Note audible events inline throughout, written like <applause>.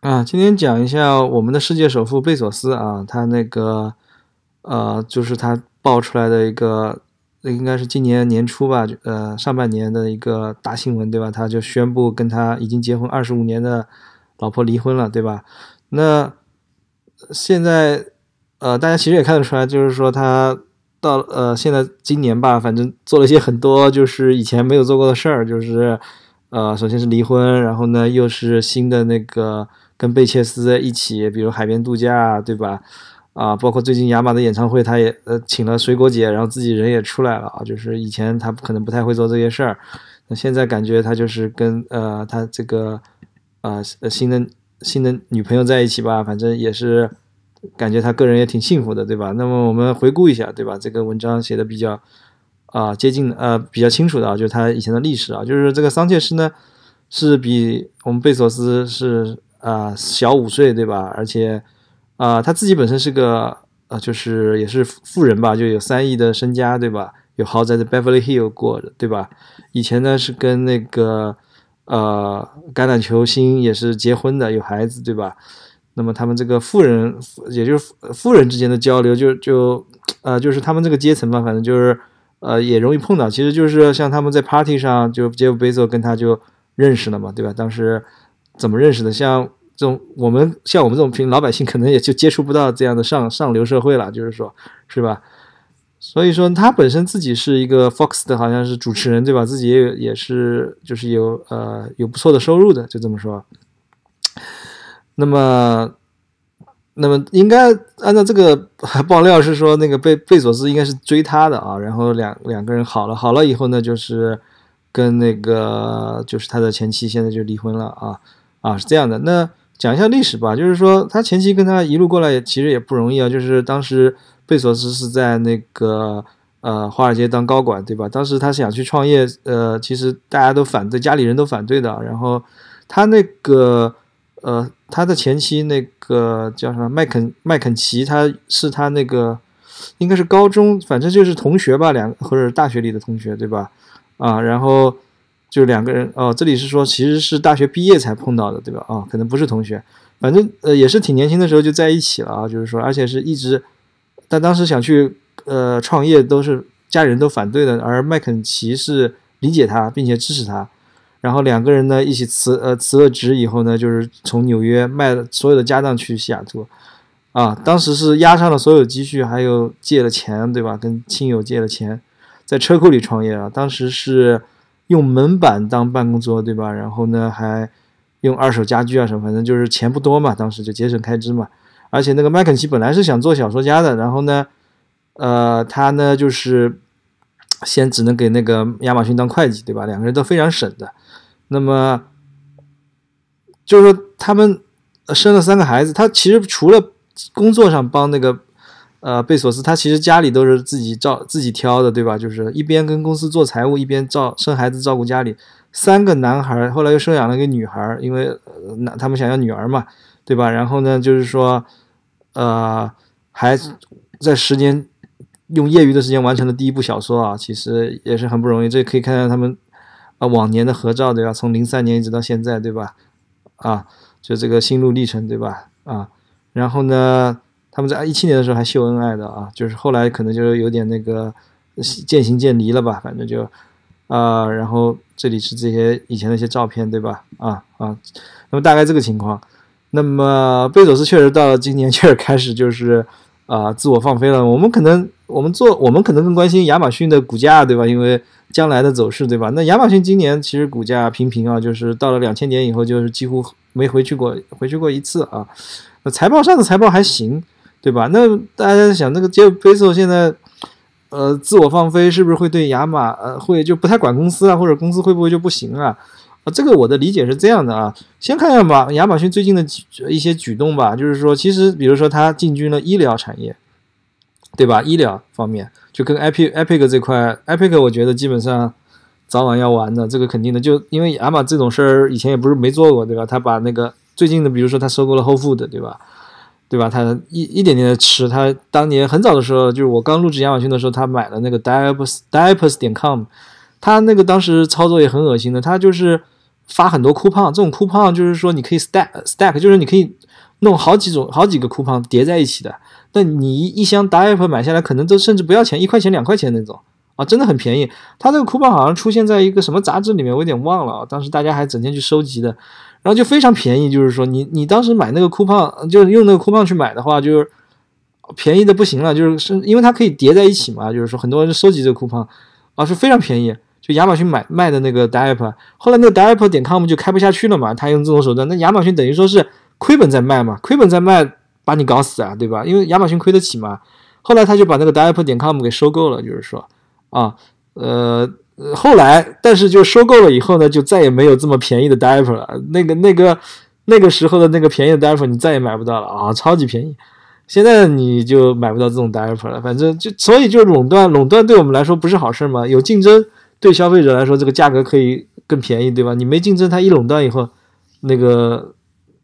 啊，今天讲一下我们的世界首富贝索斯啊，他那个，呃，就是他爆出来的一个，那应该是今年年初吧，呃，上半年的一个大新闻对吧？他就宣布跟他已经结婚二十五年的老婆离婚了对吧？那现在，呃，大家其实也看得出来，就是说他到呃，现在今年吧，反正做了一些很多就是以前没有做过的事儿，就是，呃，首先是离婚，然后呢又是新的那个。跟贝切斯一起，比如海边度假，对吧？啊，包括最近雅马的演唱会，他也呃请了水果姐，然后自己人也出来了啊。就是以前他可能不太会做这些事儿，那现在感觉他就是跟呃他这个啊新的新的女朋友在一起吧，反正也是感觉他个人也挺幸福的，对吧？那么我们回顾一下，对吧？这个文章写的比较啊接近呃比较清楚的啊，就是他以前的历史啊，就是这个桑切斯呢是比我们贝索斯是。啊，小五岁对吧？而且，啊，他自己本身是个呃，就是也是富人吧，就有三亿的身家对吧？有豪宅在 Beverly Hill 过的对吧？以前呢是跟那个呃橄榄球星也是结婚的有孩子对吧？那么他们这个富人，也就是富人之间的交流就就呃就是他们这个阶层嘛，反正就是呃也容易碰到。其实就是像他们在 party 上，就 Jeff Bezos 跟他就认识了嘛，对吧？当时。怎么认识的？像这种我们像我们这种平老百姓，可能也就接触不到这样的上上流社会了，就是说，是吧？所以说他本身自己是一个 Fox 的，好像是主持人对吧？自己也也是就是有呃有不错的收入的，就这么说。那么那么应该按照这个 <laughs> 爆料是说，那个贝贝索斯应该是追他的啊，然后两两个人好了好了以后呢，就是跟那个就是他的前妻现在就离婚了啊。啊，是这样的。那讲一下历史吧，就是说他前妻跟他一路过来也其实也不容易啊。就是当时贝索斯是在那个呃华尔街当高管，对吧？当时他是想去创业，呃，其实大家都反对，家里人都反对的。然后他那个呃，他的前妻那个叫什么麦肯麦肯齐，他是他那个应该是高中，反正就是同学吧，两或者大学里的同学，对吧？啊，然后。就是两个人哦，这里是说其实是大学毕业才碰到的，对吧？啊，可能不是同学，反正呃也是挺年轻的时候就在一起了啊。就是说，而且是一直，但当时想去呃创业都是家里人都反对的，而麦肯齐是理解他并且支持他。然后两个人呢一起辞呃辞了职以后呢，就是从纽约卖了所有的家当去西雅图，啊，当时是压上了所有积蓄，还有借了钱，对吧？跟亲友借了钱，在车库里创业啊，当时是。用门板当办公桌，对吧？然后呢，还用二手家具啊什么，反正就是钱不多嘛，当时就节省开支嘛。而且那个麦肯锡本来是想做小说家的，然后呢，呃，他呢就是先只能给那个亚马逊当会计，对吧？两个人都非常省的。那么就是说他们生了三个孩子，他其实除了工作上帮那个。呃，贝索斯他其实家里都是自己照自己挑的，对吧？就是一边跟公司做财务，一边照生孩子、照顾家里。三个男孩，后来又收养了一个女孩，因为男他们想要女儿嘛，对吧？然后呢，就是说，呃，还在时间用业余的时间完成了第一部小说啊，其实也是很不容易。这可以看到他们啊往年的合照，对吧？从零三年一直到现在，对吧？啊，就这个心路历程，对吧？啊，然后呢？他们在一七年的时候还秀恩爱的啊，就是后来可能就是有点那个渐行渐离了吧，反正就啊，然后这里是这些以前的一些照片对吧？啊啊，那么大概这个情况。那么贝佐斯确实到了今年确实开始就是啊自我放飞了。我们可能我们做我们可能更关心亚马逊的股价对吧？因为将来的走势对吧？那亚马逊今年其实股价平平啊，就是到了两千点以后就是几乎没回去过，回去过一次啊。财报上次财报还行。对吧？那大家在想，那个杰夫贝索现在，呃，自我放飞，是不是会对雅马呃会就不太管公司啊？或者公司会不会就不行啊？啊，这个我的理解是这样的啊，先看看马亚马逊最近的一些举动吧。就是说，其实比如说它进军了医疗产业，对吧？医疗方面就跟 iP Epic 这块，Epic 我觉得基本上早晚要完的，这个肯定的。就因为亚马这种事儿以前也不是没做过，对吧？他把那个最近的，比如说他收购了 Whole f o o d 对吧？对吧？他一一点点的吃。他当年很早的时候，就是我刚入职亚马逊的时候，他买了那个 diapers diapers 点 com，他那个当时操作也很恶心的。他就是发很多 coupon，这种 coupon 就是说你可以 stack stack，就是你可以弄好几种好几个 coupon 叠在一起的。但你一箱 d i a p e r 买下来，可能都甚至不要钱，一块钱两块钱那种啊，真的很便宜。他这个 coupon 好像出现在一个什么杂志里面，我有点忘了当时大家还整天去收集的。然后就非常便宜，就是说你你当时买那个 coupon，就是用那个 coupon 去买的话，就是便宜的不行了，就是是因为它可以叠在一起嘛，就是说很多人收集这个 coupon，啊是非常便宜。就亚马逊买卖的那个 dapp，i 后来那个 dapp i 点 com 就开不下去了嘛，他用这种手段，那亚马逊等于说是亏本在卖嘛，亏本在卖把你搞死啊，对吧？因为亚马逊亏得起嘛。后来他就把那个 dapp i 点 com 给收购了，就是说啊，呃。后来，但是就收购了以后呢，就再也没有这么便宜的 diaper 了。那个、那个、那个时候的那个便宜的 diaper 你再也买不到了啊，超级便宜。现在你就买不到这种 diaper 了。反正就，所以就垄断，垄断对我们来说不是好事嘛？有竞争，对消费者来说这个价格可以更便宜，对吧？你没竞争，它一垄断以后，那个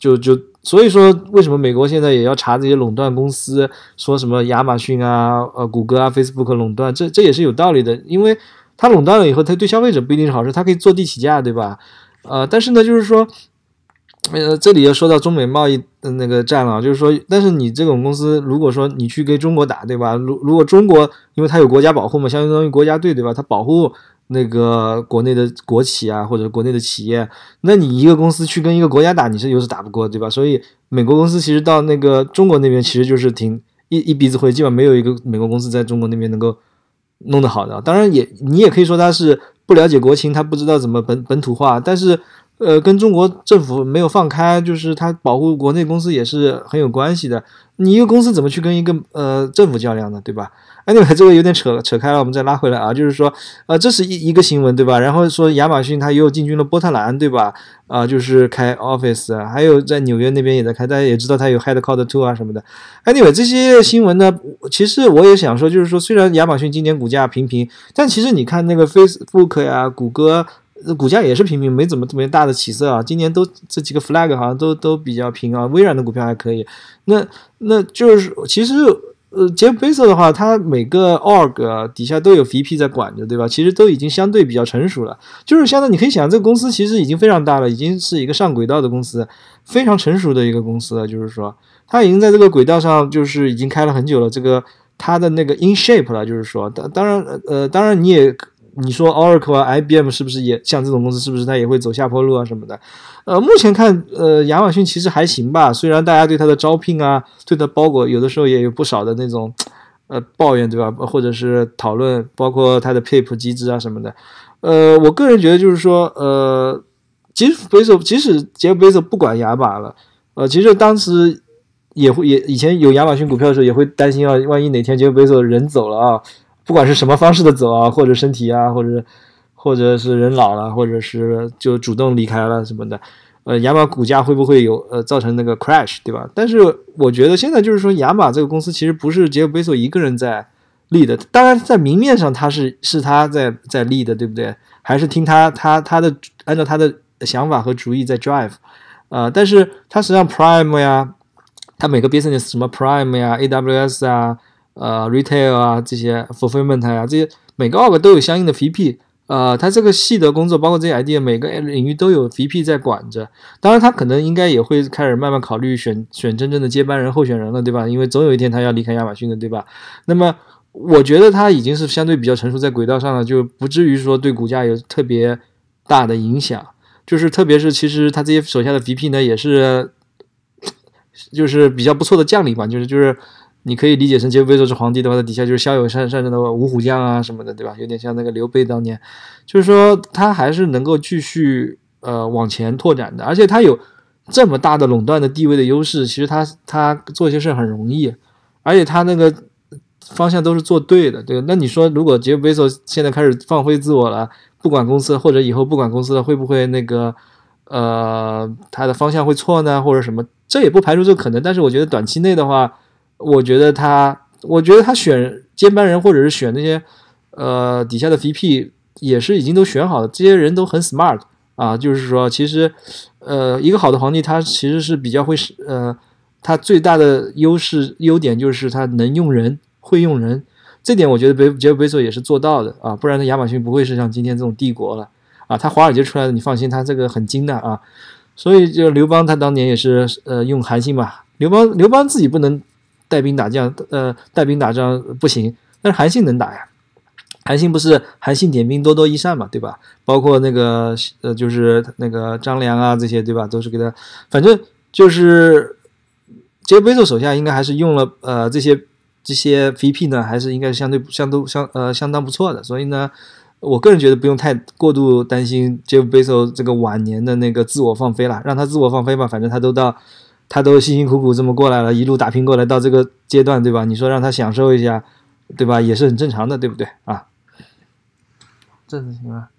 就就，所以说为什么美国现在也要查这些垄断公司，说什么亚马逊啊、呃谷歌啊、Facebook 垄断，这这也是有道理的，因为。它垄断了以后，它对消费者不一定是好事，它可以坐地起价，对吧？呃，但是呢，就是说，呃，这里又说到中美贸易的那个战了，就是说，但是你这种公司，如果说你去给中国打，对吧？如如果中国因为它有国家保护嘛，相当于国家队，对吧？它保护那个国内的国企啊，或者国内的企业，那你一个公司去跟一个国家打，你是又是打不过，对吧？所以美国公司其实到那个中国那边，其实就是挺一一鼻子灰，基本没有一个美国公司在中国那边能够。弄得好的，当然也，你也可以说他是不了解国情，他不知道怎么本本土化，但是。呃，跟中国政府没有放开，就是它保护国内公司也是很有关系的。你一个公司怎么去跟一个呃政府较量呢，对吧？Anyway，这个有点扯扯开了，我们再拉回来啊，就是说，呃，这是一一个新闻，对吧？然后说亚马逊它又进军了波特兰，对吧？啊，就是开 Office，还有在纽约那边也在开，大家也知道它有 Headcode Two 啊什么的。Anyway，这些新闻呢，其实我也想说，就是说虽然亚马逊今年股价平平，但其实你看那个 Facebook 呀、谷歌。股价也是平平，没怎么特别大的起色啊。今年都这几个 flag 好像都都比较平啊。微软的股票还可以，那那就是其实呃，Jeff b e z 的话，他每个 org 底下都有 VP 在管着，对吧？其实都已经相对比较成熟了。就是现在你可以想，这个公司其实已经非常大了，已经是一个上轨道的公司，非常成熟的一个公司了。就是说，它已经在这个轨道上，就是已经开了很久了，这个它的那个 in shape 了。就是说，当当然呃当然你也。你说 Oracle 啊，IBM 是不是也像这种公司？是不是它也会走下坡路啊什么的？呃，目前看，呃，亚马逊其实还行吧。虽然大家对它的招聘啊，对它包裹有的时候也有不少的那种，呃，抱怨对吧？或者是讨论，包括它的 p a p 机制啊什么的。呃，我个人觉得就是说，呃，即使 b a s o s 即使杰夫 b a z o 不管亚马了，呃，其实当时也会也以前有亚马逊股票的时候也会担心啊，万一哪天杰夫 b e 人走了啊。不管是什么方式的走啊，或者身体啊，或者，或者是人老了，或者是就主动离开了什么的，呃，雅马股价会不会有呃造成那个 crash，对吧？但是我觉得现在就是说，雅马这个公司其实不是杰夫贝索一个人在立的，当然在明面上他是是他在在立的，对不对？还是听他他他的按照他的想法和主意在 drive，啊，但是他实际上 Prime 呀，他每个 business 什么 Prime 呀，AWS 啊。呃，retail 啊，这些 fulfillment 啊，这些每个 org 都有相应的 VP，呃，他这个细的工作，包括这些 idea，每个领域都有 VP 在管着。当然，他可能应该也会开始慢慢考虑选选真正的接班人候选人了，对吧？因为总有一天他要离开亚马逊的，对吧？那么，我觉得他已经是相对比较成熟在轨道上了，就不至于说对股价有特别大的影响。就是特别是其实他这些手下的 VP 呢，也是 <tsk> 就是比较不错的将领吧，就是就是。你可以理解成杰夫贝索是皇帝的话，他底下就是骁勇善善战的五虎将啊什么的，对吧？有点像那个刘备当年，就是说他还是能够继续呃往前拓展的。而且他有这么大的垄断的地位的优势，其实他他做一些事很容易。而且他那个方向都是做对的，对那你说，如果杰夫贝索现在开始放飞自我了，不管公司，或者以后不管公司了，会不会那个呃他的方向会错呢？或者什么？这也不排除这个可能，但是我觉得短期内的话。我觉得他，我觉得他选接班人，或者是选那些，呃，底下的 VP 也是已经都选好了。这些人都很 smart 啊，就是说，其实，呃，一个好的皇帝他其实是比较会，呃，他最大的优势优点就是他能用人，会用人。这点我觉得杰贝索也是做到的啊，不然的亚马逊不会是像今天这种帝国了啊。他华尔街出来的，你放心，他这个很精的啊。所以就刘邦他当年也是，呃，用韩信嘛。刘邦刘邦自己不能。带兵打仗，呃，带兵打仗不行，但是韩信能打呀。韩信不是韩信点兵多多益善嘛，对吧？包括那个呃，就是那个张良啊，这些对吧？都是给他，反正就是 Jeff Bezos 手下应该还是用了呃这些这些 VP 呢，还是应该相对相都相呃相当不错的。所以呢，我个人觉得不用太过度担心 Jeff Bezos 这个晚年的那个自我放飞了，让他自我放飞吧，反正他都到。他都辛辛苦苦这么过来了，一路打拼过来到这个阶段，对吧？你说让他享受一下，对吧？也是很正常的，对不对啊？这就行了。